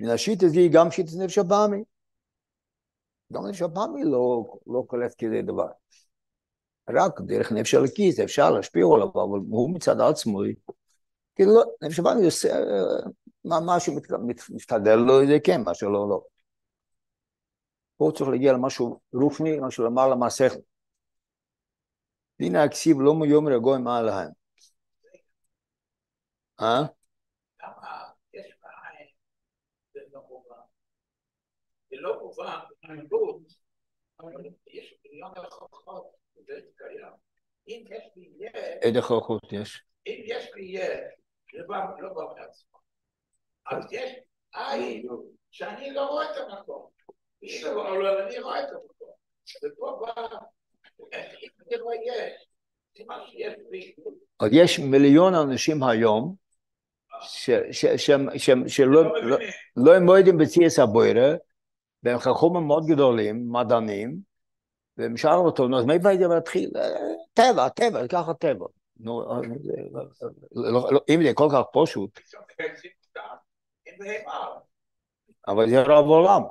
מן השיטה היא גם שיטת נפש הבאמי. גם נפש הבאמי לא, לא קולט כדי דבר. רק דרך נפש הלקיס אפשר להשפיע עליו, אבל הוא מצד עצמו, כאילו לא, נפש הבאמי עושה אה, מה שמסתדר לו זה כן, מה שלא לא. פה צריך להגיע למשהו רופני, משהו למעלה מהשכל. דינא הכסיב לא מיום רגוע מעל להם. אה? שלא מובן, עיבוד, יש מיליון הוכחות, וזה קיים. אם יש לי יד... איזה הוכחות יש? יש לי יד, בא לא בא מעצמו, אז יש עין שאני לא רואה את המקום. אבל לא אני רואה את המקום. ‫ופה בא, אם לא יש, יש מיליון אנשים היום ‫שלא לא מועדים בציאס הבוירה והם חכו מאוד גדולים, מדענים, והם שאלו אותו, נו, אז מאיפה הייתם להתחיל? אה, טבע, טבע, ככה טבע. נו, אה, אה, לא, לא, אם זה כל כך פשוט. אבל זה רב עולם.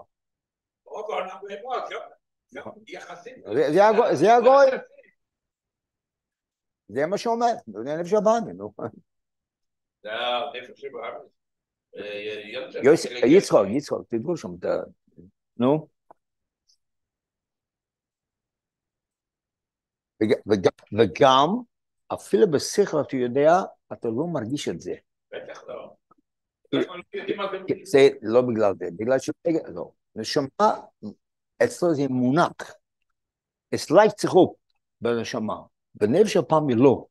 זה הגוי. זה מה שאומר, זה הנפש הבאני, נו. זה הנפש הבאני. יצחוק, יצחוק, תדעו שם את ה... נו. וג, וג, וגם, אפילו בשכל אתה יודע, אתה לא מרגיש את זה. בטח לא. לא זה לא בגלל זה, בגלל ש... לא. נשמה, אצלו זה מונק. אצלי צריכו בנשמה. בנב של פעם היא לא.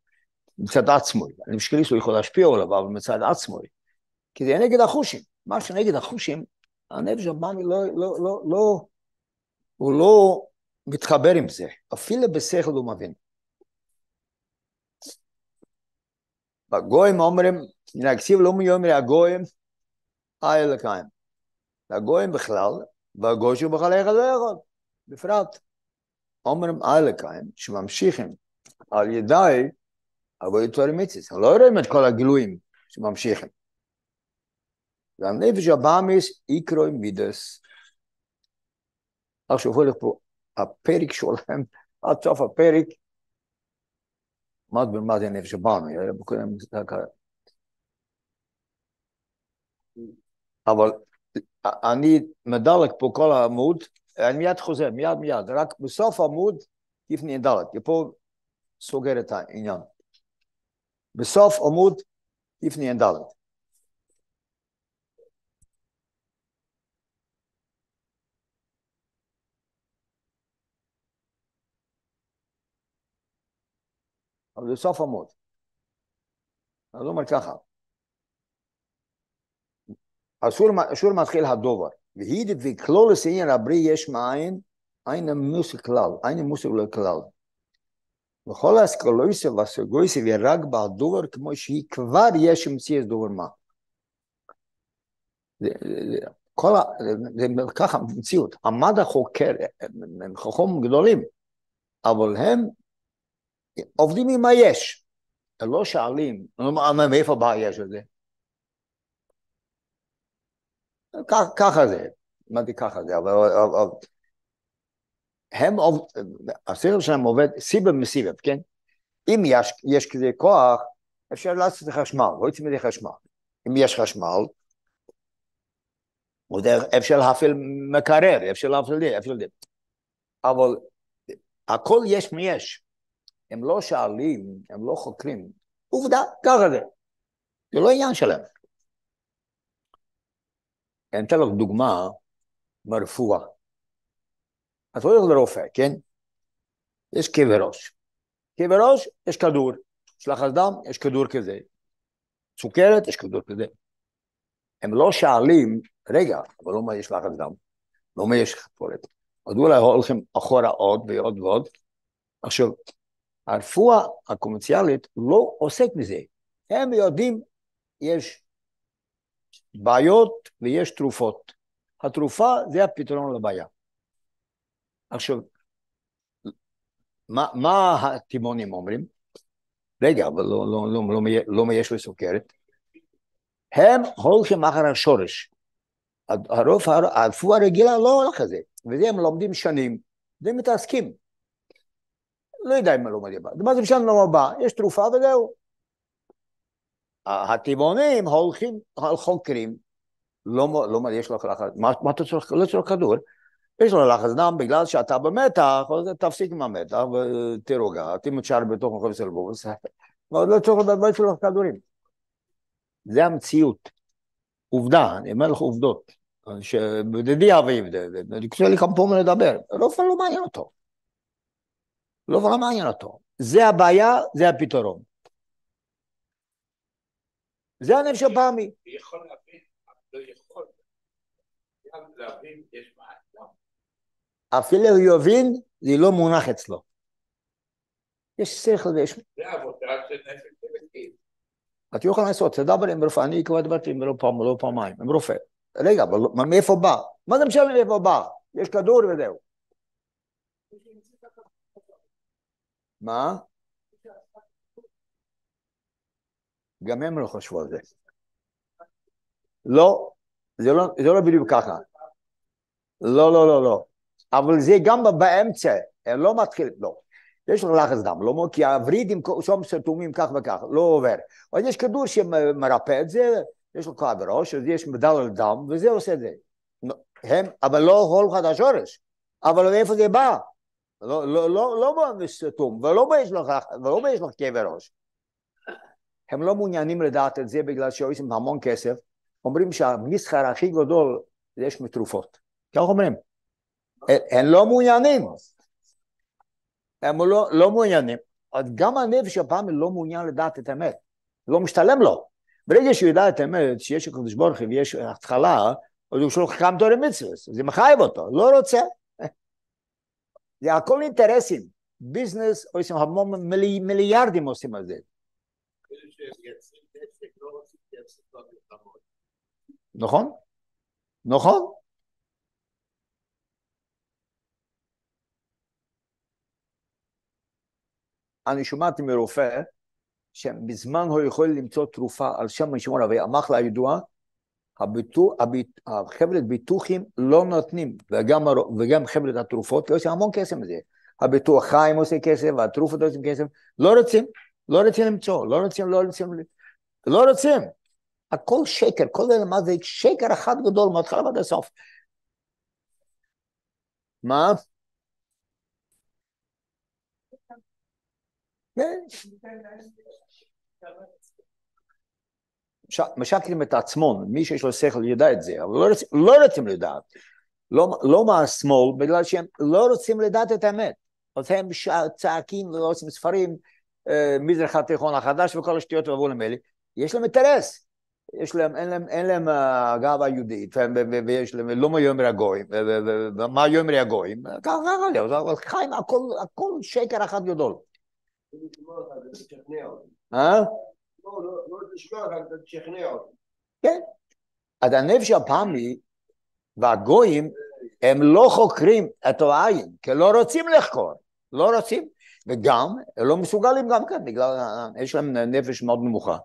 מצד עצמו. אני שלי לא יכול להשפיע עליו, אבל מצד עצמו. כי זה נגד החושים. מה שנגד החושים, הנפש הבאמי לא, לא, לא, לא, הוא לא מתחבר עם זה, אפילו בשכל הוא מבין. הגויים אומרים, נקציב לא מיומר הגויים, אי אלקיים. הגויים בכלל, והגוי שהוא בכלל יחד לא יכול, בפרט. אומרים אי אלקיים, שממשיכים על ידי אבוי תואר מיציס, לא רואים את כל הגילויים שממשיכים. והנפש הבאמיס יקרוי מידס. עכשיו הולך פה הפרק שלהם, עד סוף הפרק, מה זה מה זה הנפש אבל אני מדלק פה כל העמוד, אני מיד חוזר, מיד מיד, רק בסוף העמוד, לפני דלת, פה סוגר את העניין. בסוף עמוד, לפני דלת. זה סוף עמוד. אז הוא אומר ככה. השור, השור מתחיל הדובר. והיא דבי כלו לסיניין הבריא יש מעין, אין המוסי כלל, אין המוסי כלל. כלל. וכל האסקולויסי והסגויסי ורק בדובר כמו שהיא כבר יש המציא את דובר מה. כל ה... זה, ככה מציאות. עמד החוקר, הם, הם חכום גדולים, אבל הם עובדים עם מה יש, לא שואלים, לא לא מאיפה הבעיה של זה? ככה זה, אמרתי ככה זה, אבל הם עובדים, השכל שלהם עובד סיבב מסיבב, כן? אם יש, יש כזה כוח, אפשר לעשות חשמל, לא יוצאים מזה חשמל. אם יש חשמל, אפשר להפעיל מקרר, אפשר להפעיל זה, אפשר זה. אבל הכל יש מיש. הם לא שואלים, הם לא חוקרים. עובדה, ככה זה. זה לא עניין שלהם. אני אתן לך דוגמה ברפואה. אתה הולך לרופא, כן? יש כאבי ראש. כאבי ראש, יש כדור. יש לחץ דם, יש כדור כזה. סוכרת, יש כדור כזה. הם לא שואלים, רגע, אבל לא מה יש לחץ דם, לא מה יש חפולת. אז אולי הולכים אחורה עוד ועוד ועוד. עכשיו, הרפואה הקומציאלית לא עוסק בזה. הם יודעים, יש בעיות ויש תרופות. התרופה זה הפתרון לבעיה. עכשיו, מה, מה הטימונים אומרים? רגע, אבל לא, לא, לא, לא, לא יש לי סוכרת. הם הולכים אחר השורש. הרפואה הרגילה לא הולכת לזה, וזה הם לומדים שנים, ומתעסקים. לא יודע אם הוא לא מגיע בה. מה זה משנה לא מבא? יש תרופה וזהו. התימונים הולכים, חוקרים, לא, לא, יש לך לחץ, מה, מה אתה צריך, לא צריך כדור, יש לו לחץ דם בגלל שאתה במתח, אז תפסיק עם המתח ותירגע, תמצ'ר בתוך מחוב סלבוס, לא צריך לדבר לא שלו כדורים. זה המציאות. עובדה, אני אומר לך עובדות. שבדידיה ויבדה, כשאין לי כאן פה מה לדבר, לא, לא מעניין אותו. לא נורא מעניין אותו. זה הבעיה, זה הפתרון. זה הנפש הבאמי. יכול להבין, לא יכול. גם להבין יש בעיה. אפילו הוא יבין, זה לא מונח אצלו. יש שכל ויש... זה עבודה של נפש אלוקית. אתה לא יכול לעשות, תדבר עם רופא, אני כבר דיברתי עם רופא פעם, לא פעמיים, עם רופא. רגע, אבל מאיפה בא? מה זה משנה מאיפה בא? יש כדור וזהו. מה? גם הם לא חשבו על זה. לא, זה לא, זה לא בדיוק ככה. לא, לא, לא, לא. אבל זה גם באמצע, הם לא מתחילים, לא. יש לו לחץ דם, לא, כי הוורידים שם סתומים כך וכך, לא עובר. אבל יש כדור שמרפא את זה, יש לו כאב ראש, אז יש מדל על דם, וזה עושה את זה. הם, אבל לא הולכת השורש. אבל מאיפה זה בא? לא, לא, לא, לא בסתום, ולא באש לך כאבי ראש. הם לא מעוניינים לדעת את זה בגלל שעושים המון כסף. אומרים שהמסחר הכי גדול זה יש מתרופות. כך אומרים. הם לא מעוניינים. הם לא, לא מעוניינים. גם הנפש הפעם לא מעוניין לדעת את האמת. לא משתלם לו. ברגע שהוא ידע את האמת, שיש הקדוש ברוך הוא ויש התחלה, אז הוא שולח כמה תורי מצוות, זה מחייב אותו, לא רוצה. זה הכל אינטרסים. ביזנס עושים המון, מילי, מיליארדים עושים על זה. לא לא נכון, נכון. אני שומעתי מרופא שבזמן הוא יכול למצוא תרופה על שם משמעון אבי המחלה הידועה החבלת ביטוחים לא נותנים, וגם, וגם חבלת התרופות, ועושים לא המון כסף מזה. הביטוח חיים עושה כסף, והתרופות עושים כסף, לא רוצים, לא רוצים למצוא, לא רוצים, לא רוצים, לא רוצים. הכל שקר, כל אלה מה זה שקר אחד גדול, מההתחלה ועד הסוף. מה? כן. משקרים את עצמם, מי שיש לו שכל ידע את זה, אבל לא, רוצים, לא רוצים לדעת. לא, לא מהשמאל, בגלל שהם לא רוצים לדעת את האמת. אז הם צעקים ולא עושים ספרים, אה, מזרח התיכון החדש וכל השטויות והבולים האלה. יש להם אינטרס. יש להם, אין להם, אין להם אה, גאווה היהודית, ויש להם, לא מה יאמר הגויים, ומה יאמר הגויים, ככה ככה, אבל חיים, הכל, הכל שקר אחד גדול. אה? לא, לא, לא כן. אז הנפש הפעמי והגויים הם לא חוקרים את העין, כי לא רוצים לחקור, לא רוצים. וגם, לא מסוגלים גם כן, בגלל, יש להם נפש מאוד נמוכה.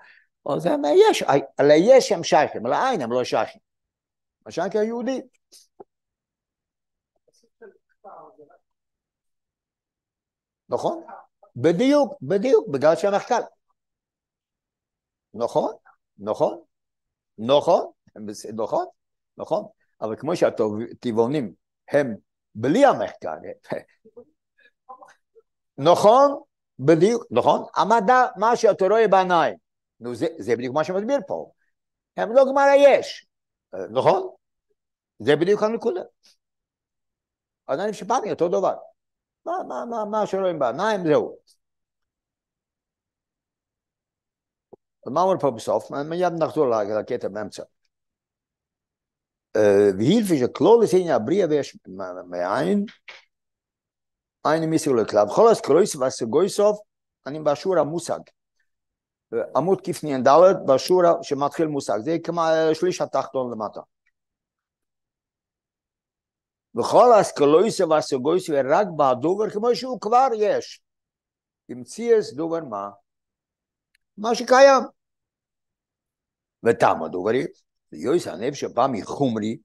אז הם, יש, ליש הם שייכים, לעין הם לא שייכים. השייך היהודי. נכון, בדיוק, בדיוק, בגלל שהמחקר. נכון, נכון, נכון, נכון, נכון, אבל כמו שהטבעונים הם בלי המחקר, נכון, בדיוק, נכון, המדע, מה שאתה רואה בעיניים, נו זה, זה בדיוק מה שמסביר פה, הם לא גמר היש, נכון? זה בדיוק הנקודה. אז אני שפעמים אותו דבר, מה, מה, מה, מה שרואים בעיניים זהו. der mauer pop auf man man hat nach so lage da geht der mensch äh wie hilf ich a klole sehen ja brie wer ich ein eine misule klab خلاص kreuz was so goys auf an im bashura musag äh, amut kif nien dalet bashura sche matkhil musag ze kma shli sha le mata וואס גויס ווען רק באד דובר קומט שו קואר יש. דעם צייס דובר מא. מאש קייעם. ותמה דוברי, ויועיס הנפש הבא מחומרי,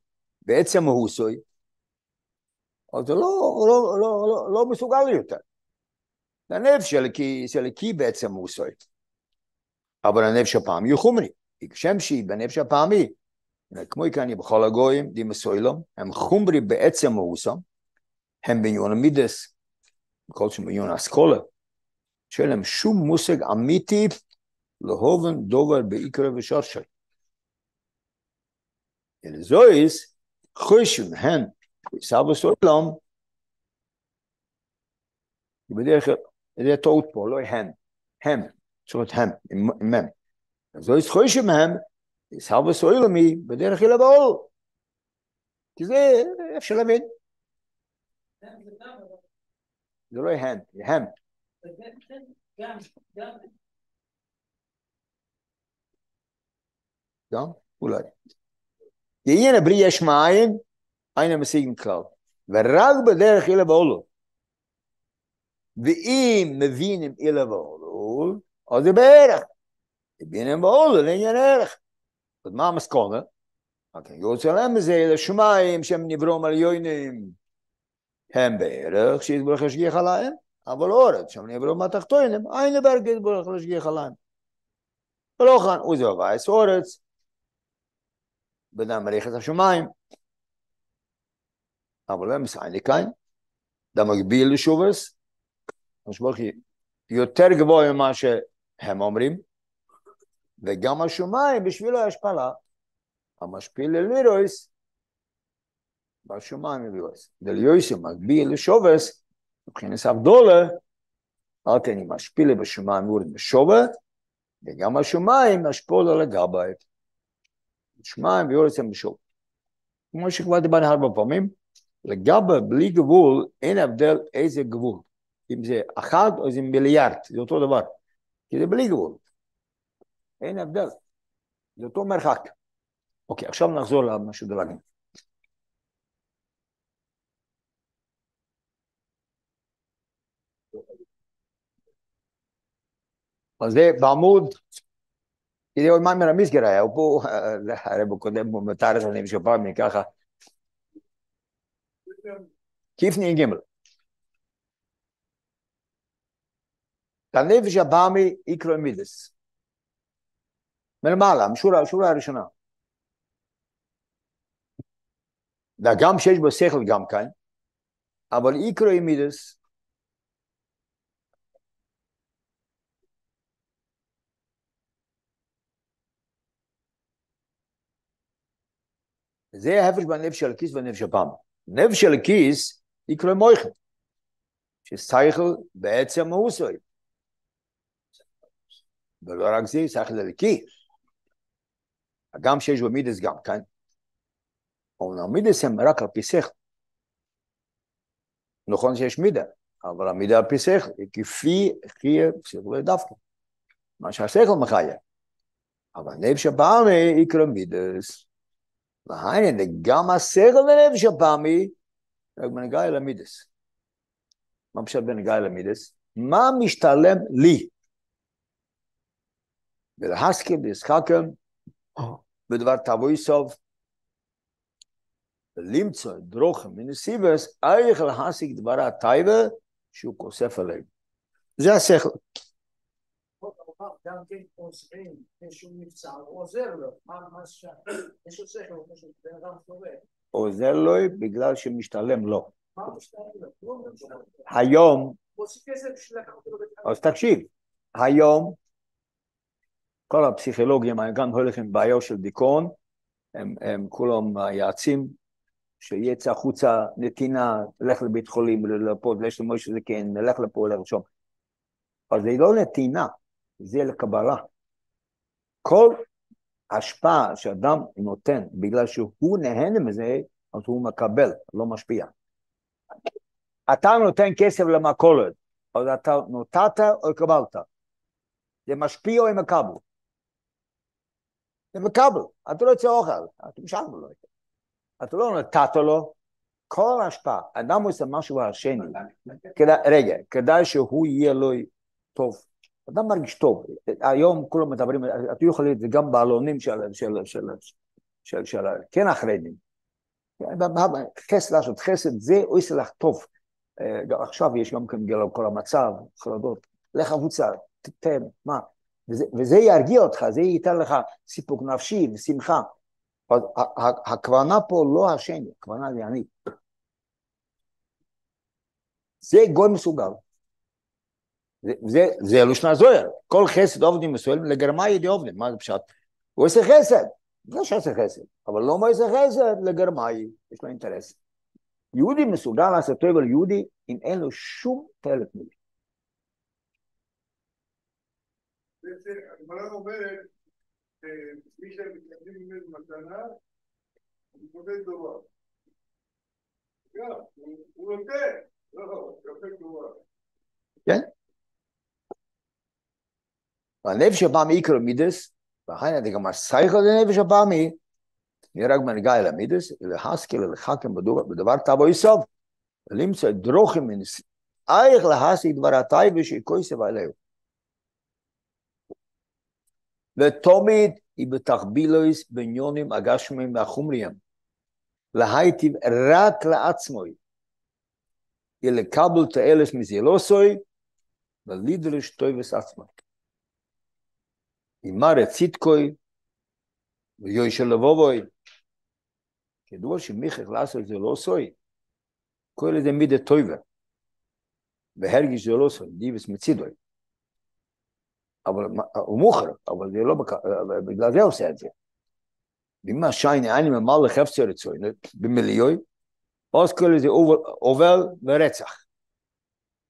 בעצם הוא סוי. אז הוא לא, לא, לא, לא, לא מסוגל יותר. הנפש של כי בעצם הוא סוי. אבל הנפש הפעמי הוא חומרי, כשם שהיא בנפש הפעמי, כמו יקרני בכל הגויים, דימסוילום, הם חומרי בעצם הוא סוי. הם בניון המידס, בכל שם בניון האסכולה, שאין להם שום מושג אמיתי Lehoven dover bij ikra ve sharshay. In zois khushim hen sav solam. Ich bin der der tot po lo hen. Hem, so mit hem im mem. Zois khushim hem sav solam be der je baol. Ki ze afshal ben. Zois hen, hem. Ja, ulai. Die jene brie es maien, eine mesigen klau. Wer rag be der khile bolu. Ve im mevin im ile bolu, oz beher. Die bin im bolu, len jer er. Und mam es konne. Ok, Jerusalem ze ile shmaim shem nivrom al yoinim. Hem beher, shiz bol khashgi khalaim. Aber orat shem nivrom matachtoinem, eine berget bol khashgi khalaim. Lochan uzo vayz orat. בין המלאכת השמיים. אבל הם סייני כאן, דה מגביל לשובס, המשבורך היא יותר גבוה ממה שהם אומרים, וגם השמיים בשבילו ההשפלה, המשפיל ללירויס, בשמיים ללירויס. דליויס הוא מגביל לשובס, מבחינת אבדולה, אל תן אם אשפילי בשמיים יורד משובה, וגם השמיים אשפולה לגבי. שמיים שניים ויורסים בשוק. כמו שכבר דיברנו הרבה פעמים, לגבי בלי גבול אין הבדל איזה גבול, אם זה אחד או זה מיליארד, זה אותו דבר, כי זה בלי גבול, אין הבדל, זה אותו מרחק. אוקיי, עכשיו נחזור למה שדיברנו. אז זה בעמוד ידיעות מים המסגר היה, הוא פה, הרב הקודם, הוא מתאר את זה משופעמי ככה. קיפני ג' הנפש הבאמי איקרו מידס. מלמעלה, משורה הראשונה. והגם שיש בו שכל גם כאן, אבל איקרו מידס זה ההפרש בין נפש של הכיס ונפש הפעם. נפש של הכיס היא כלי מויכת. שסייכל בעצם הוא סוי. ולא רק זה, סייכל זה לקי. הגם שיש במידס גם כאן. אבל המידס הם רק על פי שכל. נכון שיש מידה, אבל המידה על פי שכל היא כפי הכי פסיכו ודווקא. מה שהשכל מחייה. אבל נפש הבאמה יקרא מידס. Behind the gamma sir of the nev shabami, the man guy la midis. אל shel מה guy לי? midis. Ma mishtalem li. Be the haskim is hakem. Be the vart avoysov. Be limtsa גם כן עוזרים, כשהוא נפצע, הוא עוזר לו, מה שם, יש צריך לו, מישהו בן אדם סובל. עוזר לו בגלל שמשתלם לו. מה משתלם לו? לא היום... אז תקשיב, היום כל הפסיכולוגים, אני גם הולך עם בעיות של דיכאון, הם, הם כולם יעצים, שיצא החוצה נתינה, לך לבית חולים, לפה, יש למישהו שזה כן, לך לפה, לרשום. אבל זה לא נתינה, זה יהיה לקבלה. כל השפעה שאדם נותן בגלל שהוא נהנה מזה, אז הוא מקבל, לא משפיע. אתה נותן כסף למכולת, אז אתה נותנת או קבלת? זה משפיע או הם מקבלו? זה מקבל, אתה לא יוצא אוכל, אתה משלם לו את זה. אתה לא נתת לו, כל השפעה. אדם עושה משהו על השני, רגע, כדאי שהוא יהיה לו טוב. אדם מרגיש טוב. היום כולם מדברים, הטיול חלילית זה גם בעלונים של, של, של, של, של כן החרדים. חסד לעשות חסד זה הוא יעשה לך טוב. גם אה, עכשיו יש גם כן בגלל כל המצב, חרדות. לך החוצה, תתן, מה? וזה, וזה ירגיע אותך, זה ייתן לך סיפוק נפשי ושמחה. הכוונה פה לא השני, הכוונה זה אני. זה גוי מסוגל. זה, זה לשנה זוהר. כל חסד עובדים מסוים לגרמאי די עובדים, מה זה פשט? הוא עושה חסד, זה לא שעושה חסד, אבל לא מה עושה חסד לגרמאי, יש לו אינטרס. יהודי מסוגל לעשות טוב על יהודי אם אין לו שום תלת מילה. מילי. הגמרא אומרת, אה, מי שמתקדמים ממנו מתנה, הוא מקבל דבר. גם, הוא נותן, לא, הוא נותן דבר. כן? weil nefesh abami ikro midas, weil heine dike mar seichel de nefesh abami, mir rag man geile midas, le haskel le chakem bedoog, bedoog tabo isov, limse drochim in si, eich le hasi dvar atai ותומד היא בתחבילויס בניונים הגשמיים והחומריים. להייטיב רק לעצמוי. היא קבל ת'אלש מזילוסוי ולידרש טויבס עצמוי. עם mare ציטקוי, ויוי של לבובוי. ידוע שמיכך לעשות זה לא סוי, כל איזה מידה טויבה. והרגיש זה לא סוי, דיבס מצידוי. אבל הוא מוכר, אבל זה לא, בגלל זה עושה את זה. ואם השייני אני ממלא לחפצי רצוי, במיליוי, אז כל איזה עובל ורצח.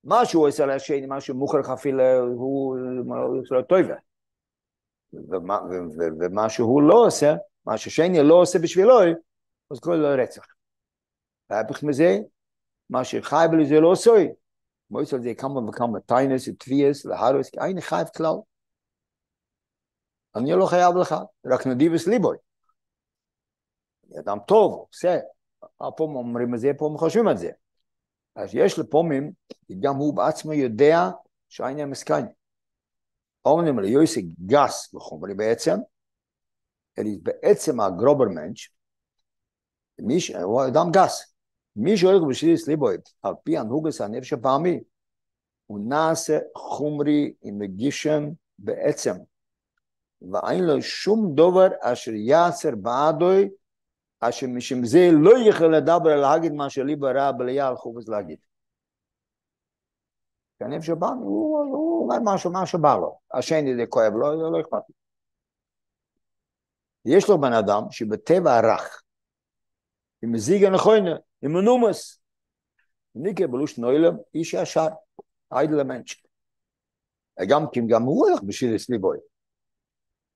מה שהוא עושה לשייני, מה שמוכר חפילה, הוא טויבה. ומה, ומה שהוא לא עושה, מה ששני לא עושה בשבילו, אז קורא לו רצח. ההפך מזה, מה שחייב לזה לא עושה. מועץ על זה כמה וכמה טיינס וטביאס והרוס, כי אין חייב כלל. אני לא חייב לך, רק נדיבס ליבוי. אני אדם טוב, עושה. הפעם אומרים את זה, פעם חושבים את זה. אז יש לפעמים, גם הוא בעצמו יודע שאין להם המסקנה. Only מליוסי גס וחומרי בעצם, אלא בעצם הגרובר מענץ', הוא אדם גס. מי שהולך בשביל ליבויד, על פי הנהוגס הנפש הפעמי, הוא נעשה חומרי עם מגישם בעצם, ואין לו שום דובר אשר יעשר בעדוי, אשר משם זה לא יכול לדבר להגיד מה שליבו רע בליה על חובס להגיד. שהלב שבא, הוא, הוא אומר משהו, מה שבא לו. השני זה כואב לו, לא, לא אכפת לי. יש לו בן אדם שבטבע רך, עם זיגה נכון, עם נומס. ניקה בלוש נוילם, איש ישר, איידל המנצ'ק. גם כי כן, גם הוא הולך בשביל סביבוי.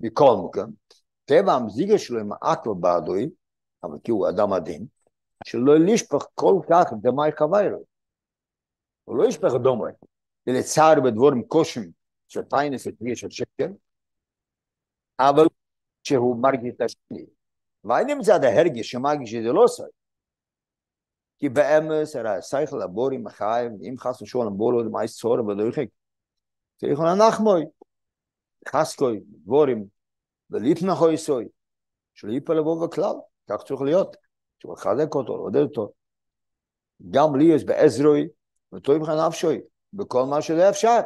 מכל מקום, טבע המזיגה שלו עם האקווה בעדוי, אבל כי הוא אדם עדין, שלא לשפך כל כך דמי חוויירו. הוא לא ישפך דום רק, ולצער בדבורם קושם של טיינס ופרי של שקר, אבל שהוא מרגיש את השני. ואני נמצא את ההרגש שמרגיש שזה לא סייך. כי באמס הרי השכל לבור עם החיים, אם חס ושלום בור עוד מייס צהר ודורכק, צריך לנחמוי, חסקוי, דבורים, וליפנחוי סוי, שלא יפה לבוא בכלל, כך צריך להיות, שהוא לחזק אותו, לעודד אותו. גם לי יש בעזרוי, ותואיב לך נפשוי, בכל מה שלא אפשר.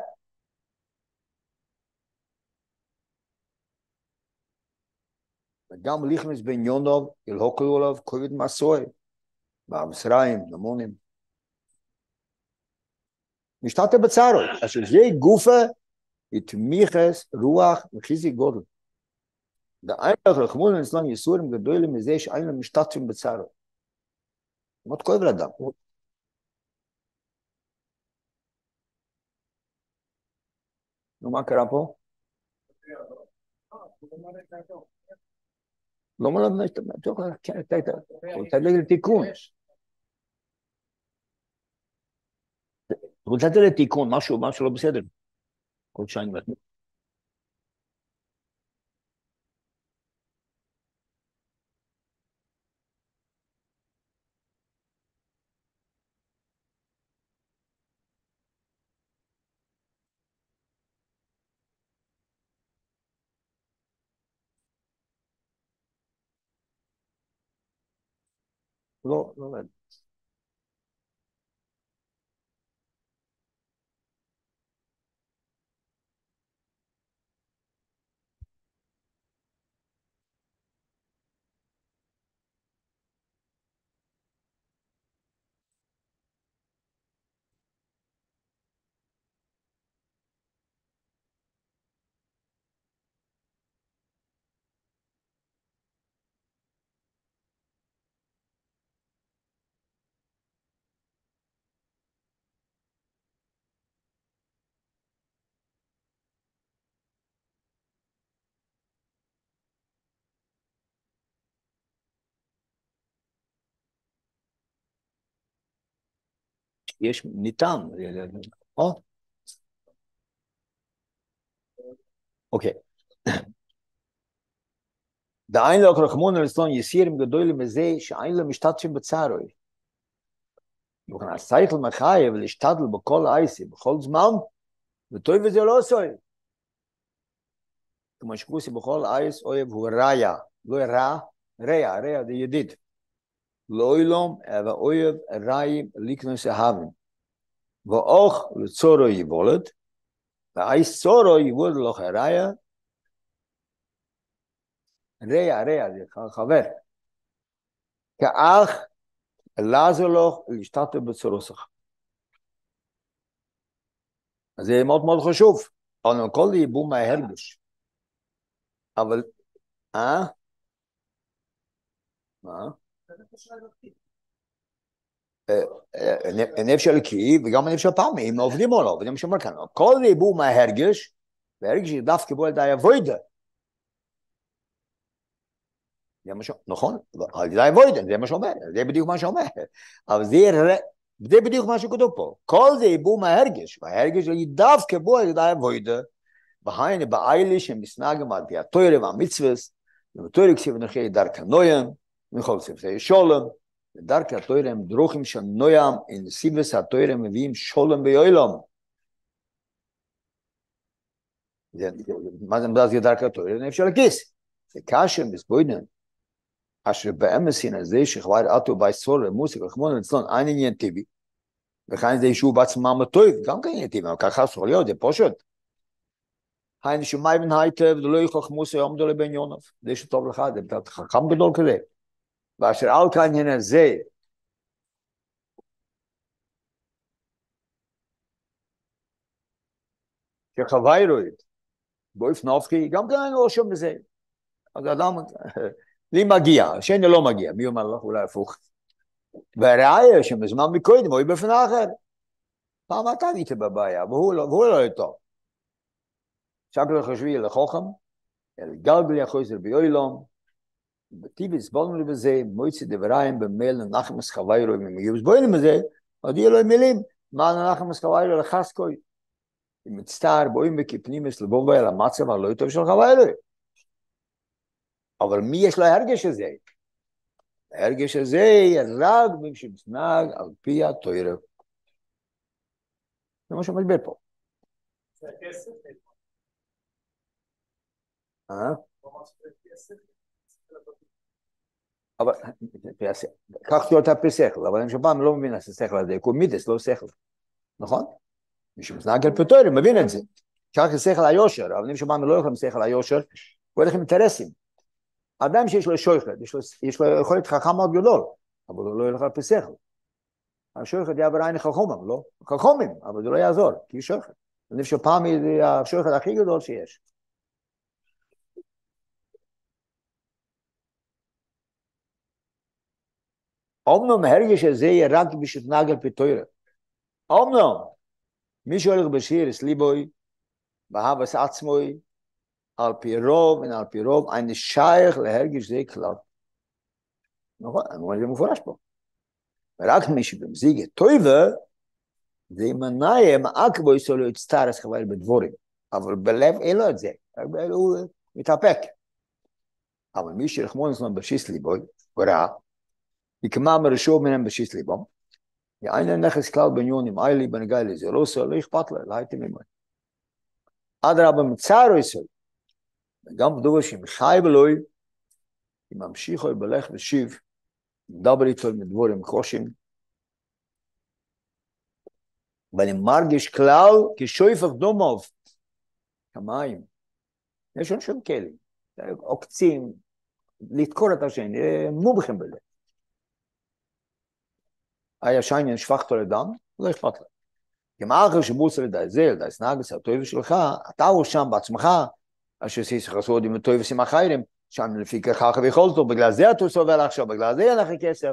וגם ליכנס בן יונוב, ילהוקלו עליו כובד מסוי, במצרים, נמונים. משתתה בצערות, אשר זה גופה, התמיכס רוח וחיזי גודל. דאי לך רחמון אצלם יסורים גדולים מזה שאין להם משתתפים בצערות. מאוד כואב לאדם. נו, מה קרה פה? לא מולד רוצה כן, לתיקון. רוצה לתיקון, משהו, משהו לא בסדר. כל שעה well, יש ניתן. אוקיי. דאין לא קרחמון על סלון יסיר עם גדול שאין לו משתתשים בצערוי. וכן הסייכל מחייב ולשתתל בכל אייסי בכל זמן, וטוי וזה לא עושה. כמו בכל אייס אויב הוא ראיה, לא רע, ראיה, ראיה, זה ידיד. loilom ev oyev raim liknu se haven vo och le tsoro i volet ve ay tsoro i vol lo khraya reya reya de khaver ke ach shtate אז זה מאוד מאוד חשוב. אבל כל ייבום מההרגש. אבל, אה? מה? אין אפשר לקי, וגם אין אפשר פעם, אם עובדים או לא, ואני משאומר כאן, כל ריבו מה הרגש, והרגש היא דווקא בו ידעי הוויד. נכון, אבל ידעי הוויד, זה מה שאומר, זה בדיוק מה שאומר, אבל זה זה בדיוק מה שכתוב פה, כל זה יבוא מההרגש, וההרגש זה ידעב כבו על ידעי הוידה, והיינה בעיילי שמסנגם על פי והמצווס, mir hol se fey sholom de dark a toyrem אין shon noyam in sibes a toyrem vim sholom beyolom ze mazem daz ge dark a toyrem ne fshol kes ze kashem bis boyden ashe beem sin az ze shikh וכן atu bay sol le musik khmon son ani nyen tv ve זה ze shu שמייבן הייטב, a toy gam ken ye tv ka khas לך ואשר על כאן הנה זה, שחווי רואית, בויף נופקי, גם כאן אני לא שום בזה. אז אדם, לי מגיע, שאני לא מגיע, מי אומר לך, אולי הפוך. והראיה שמזמן מקודם, הוא בפני אחר. פעם אתה היית בבעיה, והוא לא, והוא לא איתו. שקל חשבי לחוכם, אל גלגל יחוזר ביועילום, בטיבי סבולנו לי בזה, מויצי דבריים במייל ננחם אסחוויירו, אם הם יהיו סבורים בזה, עוד יהיו להם מילים, מה ננחם אסחוויירו לחסקוי. אם מצטער בואים וכפנים אסלבובה על המצב הלא טוב של חוויירו. אבל מי יש לו הרגש הזה? ההרגש הזה ירד מי שמתנהג על פי התוירה. זה מה שמדבר פה. זה הכסף? אה? אבל, לקחתי אותה פי שכל, אבל אני המשפן לא מבין את השכל הזה, יקום מידס, לא שכל, נכון? מי שמתנהג על פטורי מבין את זה. שרק שכל היושר, אבל אני המשפן לא הולך עם שכל היושר, הוא הולך עם אינטרסים. אדם שיש לו שויכת, יש לו יכולת חכם מאוד גדול, אבל הוא לא ילך על פי שכל. השויכת יהיה עבירה אין חכומם, לא? חכומים, אבל זה לא יעזור, כי היא שויכת. אני חושב שפעם היא השויכת הכי גדול שיש. אומנם nom her gesh ze נגל rat bish nit nagel pe toyre. Om nom. Mi sholig be shir es liboy, ba hab es atsmoy al pirov in al pirov ein shaykh le her gesh ze klar. No va, no ye mo סולו po. Rak mi בדבורים. אבל בלב toyve, ze im nayem akboy sol ot staras khaval be dvori, aber be lev mitapek. liboy, dikma mer shob menem beshis libo ye ayne nakhs klau ben yon im ayli ben gal ze rosa lo ich patle leite mi moy adra bam tsaro is gam do gesh im shayb loy im mamshikh oy balakh ve shiv double tol mit vorim khoshim bal im margish klau ki shoyf khdomov kamaim לתקור את השני, מובכם היה שיינין שפכת לדם, לא אכפת להם. כי מאחר שמוסר די זה, די סנגס, הטויב שלך, אתה הוא שם בעצמך, אשר סיסך עשו עוד עם הטויבסים החיילים, שם לפי ככה ככך ויכולתו, בגלל זה אתה סובל עכשיו, בגלל זה אין לך כסף.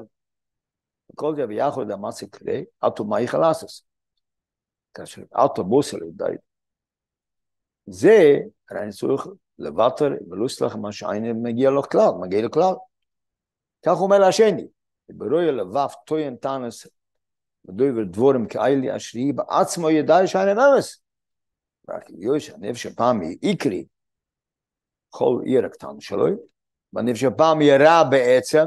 וכל זה ביחד, למעשה כדי, אטו מאיך אלסס. כאשר אטו מוסר די. זה, הרי אני צריך לוותר ולוסלח מה שאין מגיע לו כלל, מגיע לו כלל. כך אומר השני. ברויל וואף טוין טאנס דויבל דבורם קייל יא שריב עצמו ידע שאני נאמס רק יוש הנפש פעם יקרי כל ירק טאן שלוי בנפש פעם ירע בעצם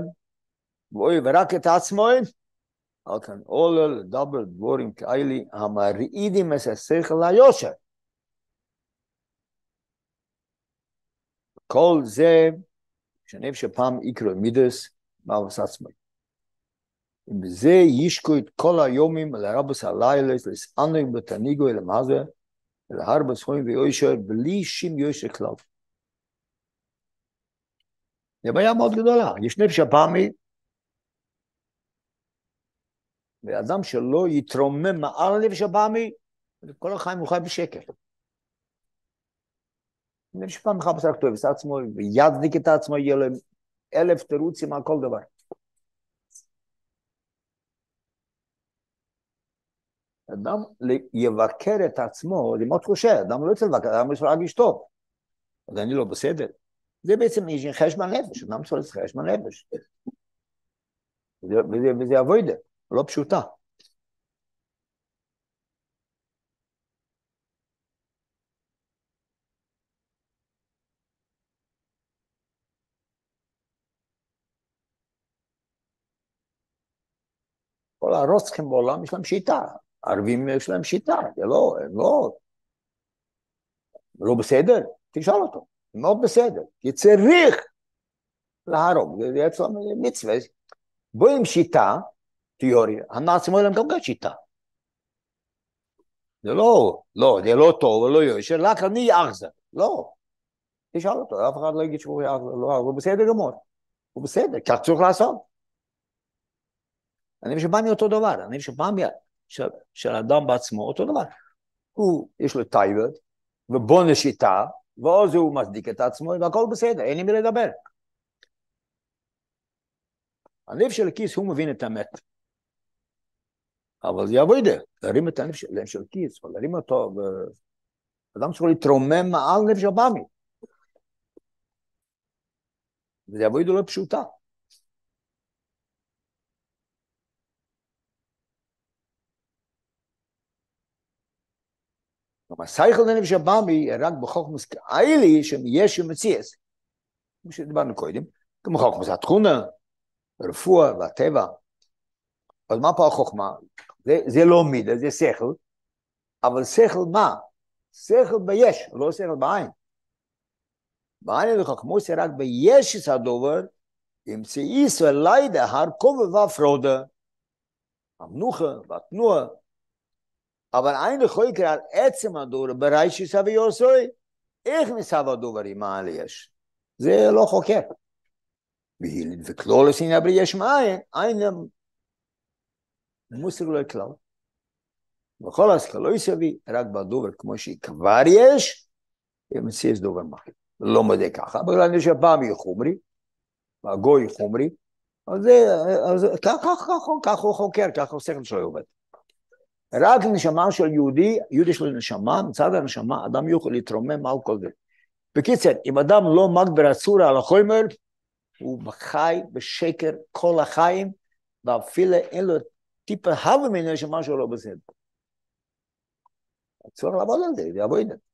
ואוי ורק את עצמו אל כאן אולל דבל דבורם קייל יא המרעידים את השיח ליושר כל זה שנפש פעם יקרו מידס מה עצמו ובזה ישקו את כל היומים לרבוס הלילס, לסענג בתניגו אל המאזר, אל הרבה סכומים ויושר, בלי שום יושר כלל. זה בעיה מאוד גדולה. יש נפש הפעמי, ואדם שלא יתרומם מעל הנפש הפעמי, כל החיים הוא חי בשקר. נפש פעם אחת בסך הכתוב יעשה עצמו, וידליק את עצמו, יהיה להם אלף תירוצים על כל דבר. אדם יבקר את עצמו, ללמוד חושב, אדם לא רוצה לבקר, אדם רוצה להרגיש טוב. אז אני לא בסדר. זה בעצם איש חש בנפש, אדם צריך לעשות חשבון נפש. וזה אבוידה, לא פשוטה. כל הרוצחים בעולם יש להם שיטה, ערבים יש להם שיטה, זה לא, הם לא... לא בסדר? תשאל אותו, מאוד בסדר, כי צריך להרוג, זה אצלם מצווה. בוא עם שיטה, תיאוריה, הנאצים היו להם גם שיטה. זה לא, לא, זה לא טוב, לא יושר, רק אני אכזר, לא. תשאל אותו, אף אחד לא יגיד שהוא אכזר, לא, הוא בסדר גמור, הוא בסדר, כך צריך לעשות. אני ושבאמי אותו דבר, אני ושבאמי של, של האדם בעצמו, אותו דבר. הוא, יש לו טייבד, ובון לשיטה, ואז הוא מצדיק את עצמו, והכל בסדר, אין עם מי לדבר. הלב של כיס, הוא מבין את האמת. אבל זה יעבודה, להרים את הלב של, של כיס, או להרים אותו, ו... אדם צריך להתרומם מעל נפש הבאמי. וזה יעבודה לא פשוטה. כלומר, סייכל לנפש הבאמי רק בחוכמוס כאילי שמיש ומציאס. כמו שדיברנו קודם, כמו חוכמוס התכונה, הרפואה והטבע. אז מה פה החוכמה? זה, זה לא מידה, זה שכל, אבל שכל מה? שכל ביש, לא שכל בעין. בעין זה רק ביש את הדובר, אמצעיס וליידה הר כובע והפרודה. המנוחה והתנועה אבל אין חולקר לא על עצם הדור בריישיס אבי יוסוי, איך ניסב הדוברי, מה לי יש? זה לא חוקר. והילד וכלולוס בלי יש מאין, אין מושג לא כלל. וכל השכלוי לא סבי, רק בדובר כמו שכבר יש, מציץ דובר מים. לא מודה ככה, בגלל אני חושב שפעם היא חומרי, והגוי חומרי, אז ככה הוא חוקר, ככה הוא שכל שלו עובד. רק נשמה של יהודי, יהודי של נשמה, מצד הנשמה אדם יוכל להתרומם על כל זה. בקיצר, אם אדם לא מגבר ברצורה על החומר, הוא חי בשקר כל החיים, ואפילו אין לו טיפה הווה מן הנשמה שלו לא בסדר. צריך לעבוד על זה, זה יבוא עבודה.